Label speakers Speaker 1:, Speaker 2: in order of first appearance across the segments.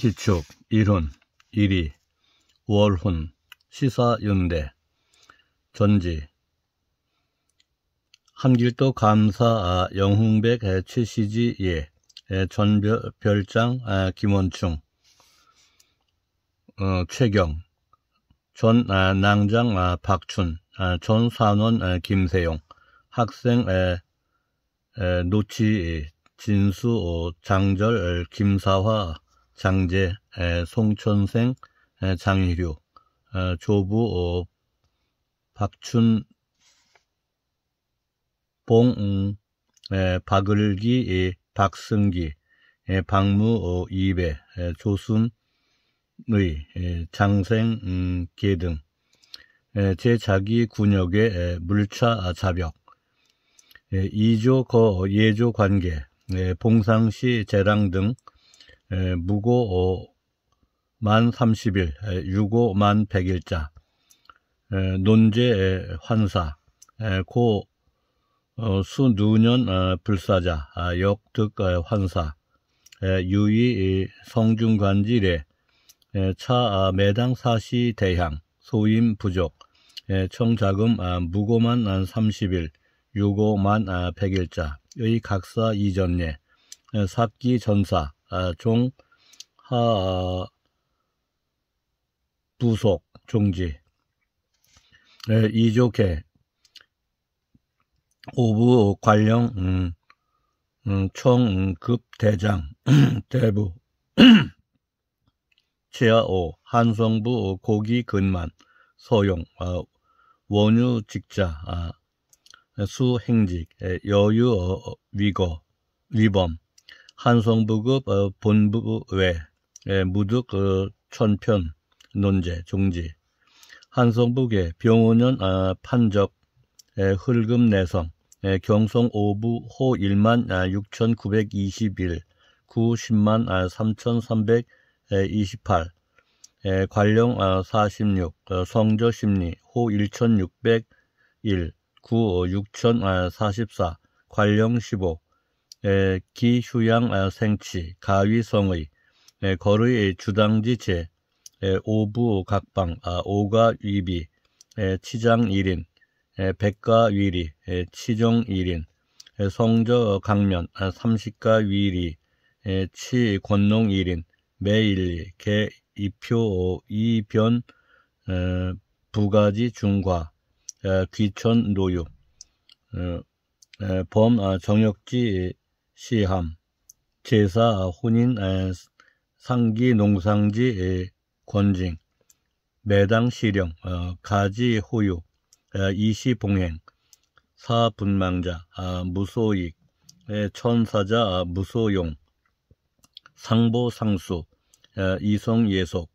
Speaker 1: 기축, 이론, 이리, 월훈, 시사윤대 전지, 한길도 감사 아, 영흥백 에, 최시지 예, 에, 전별 별장 아, 김원충, 어, 최경, 전 아, 낭장 아, 박춘, 아, 전 산원 아, 김세용, 학생 에, 에, 노치 진수 어, 장절 김사화 장제, 송촌생 장희류, 조부 어, 박춘봉, 음, 박을기, 박승기, 박무 어, 이배, 조순의, 장생계 음, 등 제자기 군역의 물차 아, 자벽, 이조 거 어, 예조 관계, 봉상시 재랑 등 예, 무고 어, 만 30일, 예, 유고 만 100일자, 예, 논제 환사, 고 어, 수누년 어, 불사자, 아, 역득 어, 환사, 유이 성중관질에 차 아, 매당 사시 대향, 소임 부족, 청자금 아, 무고만 30일, 아, 유고만 100일자의 각사 이전례, 삭기 전사, 아, 종, 하, 부속, 종지. 예, 네, 이조계, 오부, 관령, 음, 음, 총, 음, 급, 대장, 대부, 치아오, 한성부, 고기, 근만, 소용 아, 원유, 직자, 아, 수행직, 예, 여유, 어, 어, 위거, 위범, 한성부급 어, 본부 외 예, 무득 어, 그 천편 논제 종지 한성부계 병원연 아, 판적 예, 흘금 내성 예, 경성 5부호 1만 아, 6,921 구 10만 아, 3,328 예, 관령 아, 46 어, 성저 심리 호 1,601구6,044 어, 아, 관령 15 기휴양 아, 생치, 가위성의, 거의 주당지체, 오부각방, 아, 오가위비, 치장일인, 백가위리, 치종일인 성저강면, 아, 삼식가위리 치권농일인, 매일리, 개이표, 이변, 부가지 중과, 귀천노유, 어, 범정역지 시함, 제사, 혼인, 아, 상기, 농상지, 권징, 매당 실령, 어, 가지 호유, 아, 이시 봉행, 사분망자, 아, 무소익, 천사자, 무소용, 상보 상수, 이성 예속,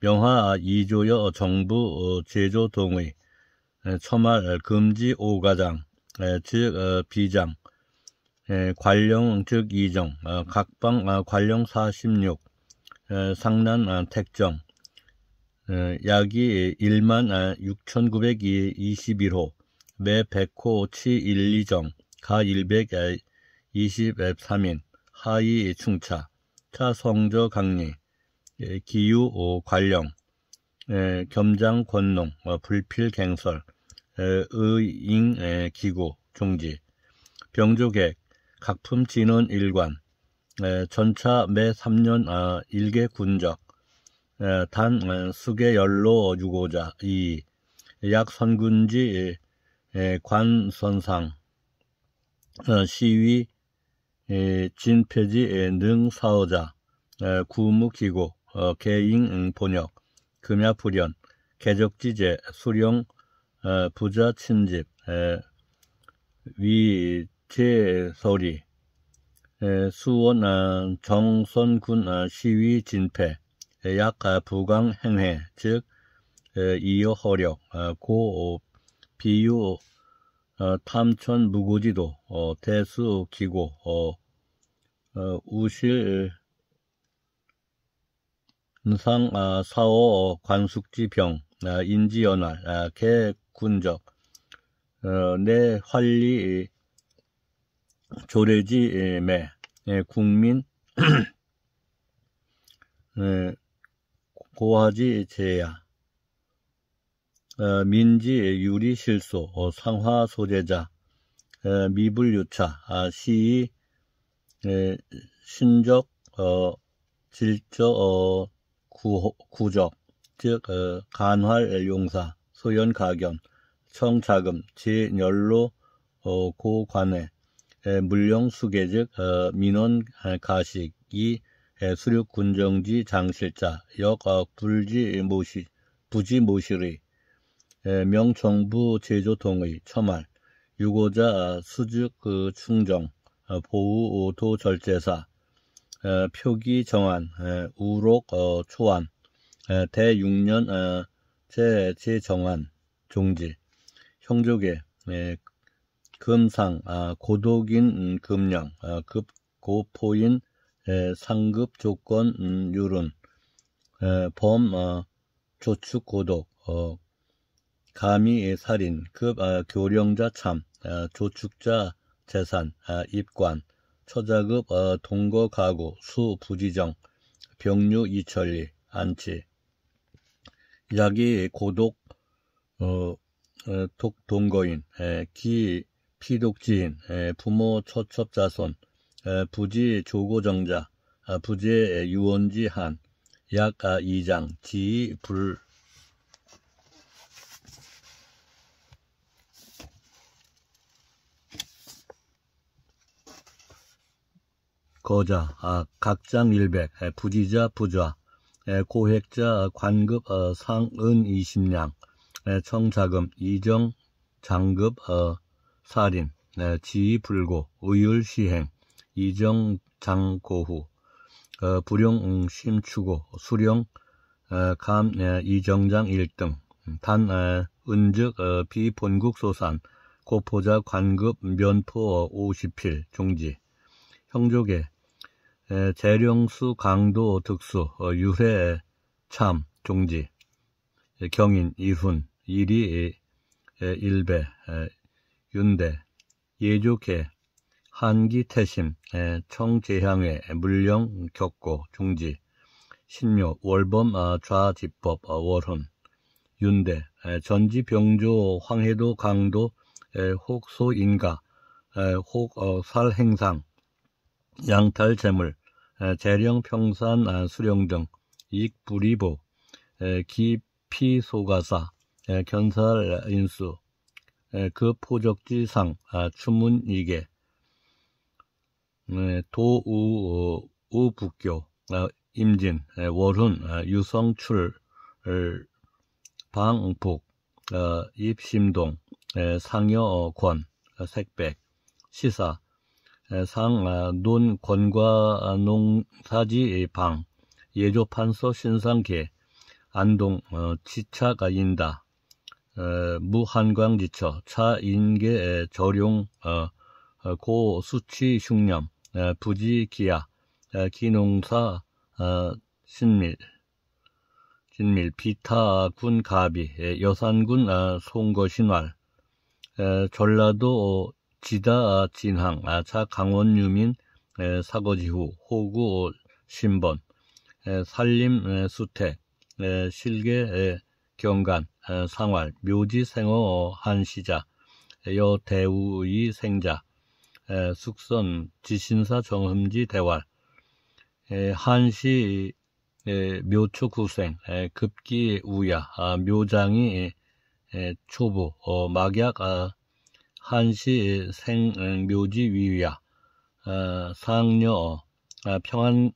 Speaker 1: 명화 이조여 정부 어, 제조 동의, 처말 금지 오가장, 즉 어, 비장, 예, 관령 즉 이정, 어, 각방 어, 관령 46, 어, 상난 택정, 약이 1만 6,921호, 매 100호 치 1, 2정, 가 123인, 하이 충차, 차 성저 강리, 예, 기유 오 관령, 예, 겸장 권농, 불필 갱설, 의잉 기구, 종지, 병조객, 각품 진원 일관 전차 매 3년 1개 아, 군적 단 수계 연로 유고자 2, 약선군지 관선상 어, 시위 진폐지 에, 능사오자 에, 구무기고 어, 개잉 본역 금야불연 개적지제 수령 어, 부자 친집위 제소리 수원 정선군 시위 진패약 부강 행해, 즉 이어허력, 아, 고 비유 어, 탐천 무고지도, 어, 대수 기고, 어, 우실 은상 아, 사오 관숙지병 아, 인지연활 개군적 내 활리 조례지 예, 매 예, 국민 예, 고화지 제야 어, 민지 유리 실소 어, 상화 소재자 어, 미불유차 아, 시 신적 질적 구, 적즉 간활 용사 소연 가견 청자금 제열로 고관해 물룡수계 즉 어, 민원 아, 가식 이 수륙 군정지 장실자 역 어, 불지 모시 부지 모실의 명정부 제조 동의 처말 유고자 어, 수직 그 충정 보우 오토 절제사 표기 정한 우록 초안 대 6년 제 제정한 종지 형조계 금상, 아, 고독인 음, 금령, 아, 급, 고포인 에, 상급 조건 음, 유른, 에, 범, 아, 조축 고독, 어, 감히 예, 살인, 급, 아, 교령자 참, 아, 조축자 재산, 아, 입관, 처자급 어, 동거 가구 수 부지정 병류 이철리 안치 약이 고독 어, 어 독 동거인 기 피독지인, 부모 처첩자손, 부지 조고정자, 아, 부제 유원지한, 약 2장, 아, 지불. 거자, 아, 각장 일백, 부지자 부좌, 고액자 관급 어, 상은 2 0량 청자금 이정 장급 어, 살인, 네, 지불고, 의율시행, 이정장고후, 어, 불용심추고, 음, 수령, 어, 감, 네, 이정장 1등, 단, 어, 은즉, 어, 비본국소산, 고포자 관급 면포 50필 종지, 형조계, 에, 재령수 강도 특수 어, 유해 참 종지, 경인 이훈, 일이 일배, 윤대, 예조계, 한기태심, 청재향회, 물령, 격고, 중지, 신묘, 월범, 아, 좌지법, 아, 월헌, 윤대, 전지, 병조, 황해도, 강도, 혹소, 인가, 혹, 어, 살, 행상, 양탈, 재물, 재령, 평산, 아, 수령 등, 익, 불리보 기피소가사, 견살, 인수, 예, 그 포적지상 추문이계 아, 네, 도우 어, 우북교 아, 임진 예, 월훈 아, 유성출 방북 입심동 예, 상여권 어, 색백 시사 상논 권과농사지 방 예조판서 신상계 안동 어, 지차가인다 에, 무한광지처, 차인계 저룡, 어, 어, 고수치 흉념, 에, 부지기야, 에, 기농사 어, 신밀, 진밀 비타군 가비, 에, 여산군 아, 어, 송거신왈, 에, 전라도 어, 지다 아, 진항, 아, 차 강원 유민 에, 사거지후 호구 신번, 에, 산림 에, 수태, 에, 실계 에, 경관 어, 상활, 묘지생어 한시자, 여대우의 생자, 숙선, 지신사 정흠지 대활, 한시 묘초 구생, 급기 우야, 아, 묘장이 초보, 어, 막약 아, 한시 생 어, 묘지 위야, 상녀 아, 평안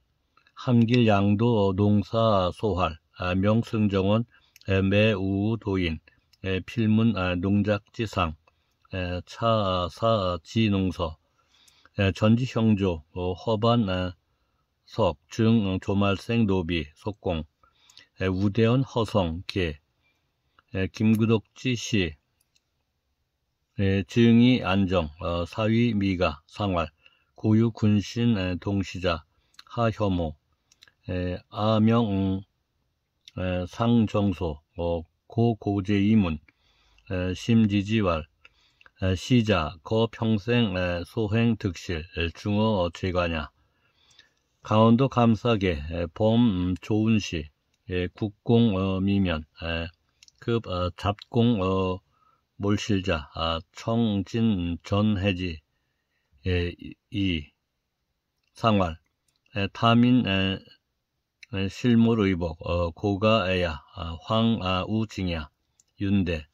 Speaker 1: 함길 양도 농사 소활 명승정원 매우도인, 필문 아, 농작지상, 차사지농서, 전지형조, 어, 허반 아, 석, 중 어, 조말생, 노비, 속공, 우대원, 허성, 계, 김구덕지, 시, 증이, 안정, 어, 사위, 미가, 상활, 고유, 군신, 동시자, 하혐호, 아명, 음, 에, 상정소, 어, 고고제 이문, 에, 심지지왈, 에, 시자, 거 평생 에, 소행 득실, 에, 중어 최관야, 강원도 감사계, 에, 범 음, 조은시, 예, 국공 어, 미면, 에, 급 어, 잡공 어, 몰실자, 아, 청진 전해지, 예, 이, 이 상활, 에, 타민 에, 어, 실물의복, 어, 고가애야, 아, 황우징야, 아, 윤대,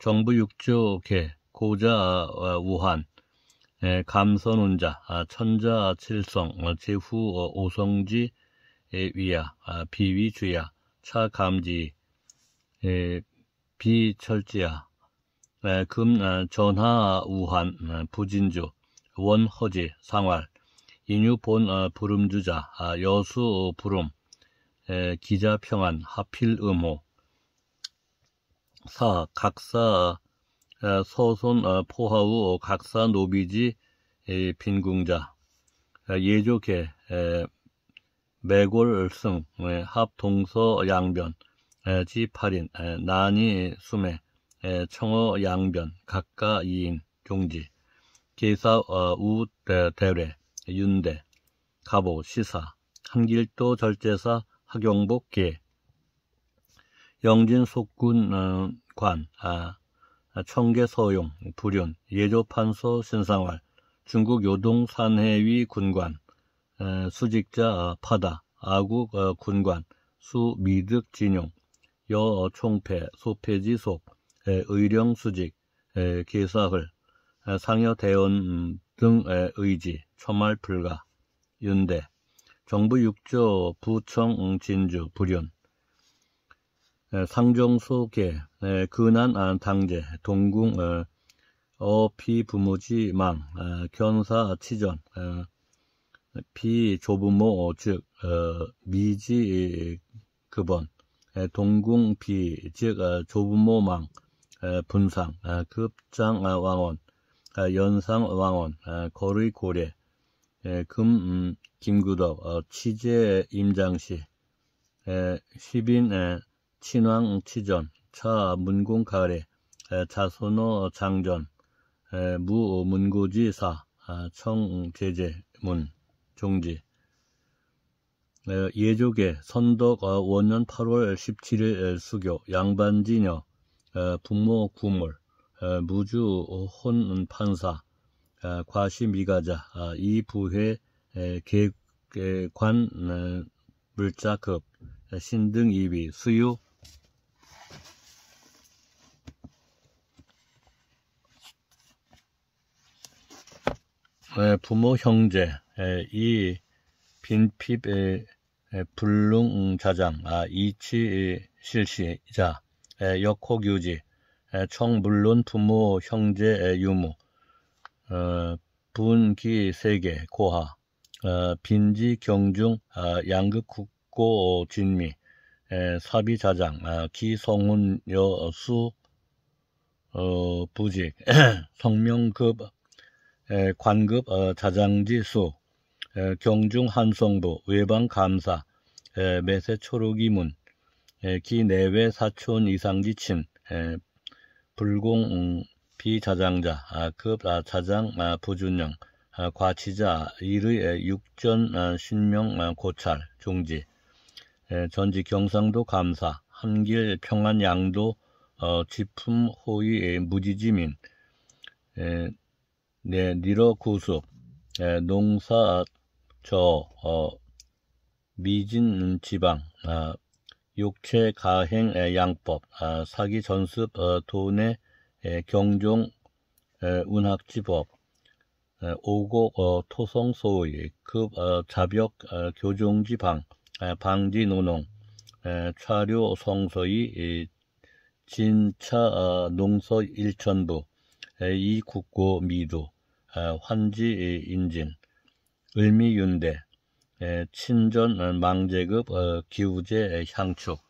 Speaker 1: 정부 육조계, 고자 어, 우한, 예, 감선운자, 아, 천자 칠성, 제후 오성지 에, 위야, 비위주야, 차감지, 예, 비철지야, 예, 금 전하 우한, 부진주, 원허지, 상활, 인유본 어, 부름주자, 여수 부름, 에, 기자 평안, 하필 음호. 4. 각사 에, 서손 어, 포하우 어, 각사 노비지 에, 빈궁자 예조계 매골승 합동서 양변 지팔인 난이 수매 청어 양변 각가 이인 종지 계사 어, 우 대, 대례 윤대 가보 시사 한길도 절제사 학용복계 영진속군 관 아, 아 청계서용 불륜 예조판서 신상활 중국 요동산해위 군관 수직자 어, 파다 아국 어, 군관 수미득진용 여총패 어, 소패지속 의령수직 계사흘 상여대원 음, 등 의지 초말불가 윤대 정부 6조, 부청, 진주, 불연, 상종 소개, 근한 아, 당제, 동궁, 어, 어피 부모지 망, 아, 견사 치전, 어, 비 조부모 즉 어, 미지 그번, 동궁 비즉 조부모 망, 분상, 아, 급장 왕원, 연상 왕원, 거의 고래, 예, 금, 음, 김구덕, 어, 취재 임장시, 예, 시빈, 예, 친왕 치전, 차 문공 가래, 예, 자손호 장전, 예, 무문구지사 어, 아, 청 제재, 문, 종지. 예, 예조계, 선덕 어, 원년 8월 17일 예, 수교, 양반지녀, 예, 부모 구물, 예, 무주 어, 혼판사, 아, 과시미가자 아, 이 부회 개관 어, 물자급 신등 2위 수유 부모 형제 이 빈핍의 불능자장 아, 이치 실시자 역호규지 총물론 부모 형제 유무 어, 분기 세계 고하 어, 빈지 경중 어, 아, 양극국고 진미 에, 사비자장 어, 아, 기성훈 여수 어, 부직 성명급 에, 관급 어, 자장지수 에, 경중 한성부 외방감사 에, 매세초록이문 기내외 사촌 이상지친 불공 음, 비자장자, 아, 급자장 그 아, 아, 부준영 아, 과치자, 일의 육전 아, 신명 아, 고찰, 종지, 에, 예, 전직 경상도 감사, 한길 평안 양도 어, 지품 호위 에, 예, 무지지민, 에, 예, 네, 니러 구수, 에, 농사 저 어, 미진 지방, 아, 육체 가행 양법, 아, 사기 전습 어, 돈의 예, 경종 운학지법 오곡 어, 토성소의 급 어, 자벽 어, 교정지방 아, 방지노농 차료성서의 진차 농서 일천부 이국고 미도 아, 환지 인증 을미윤대 친전 망제급 기우제 향축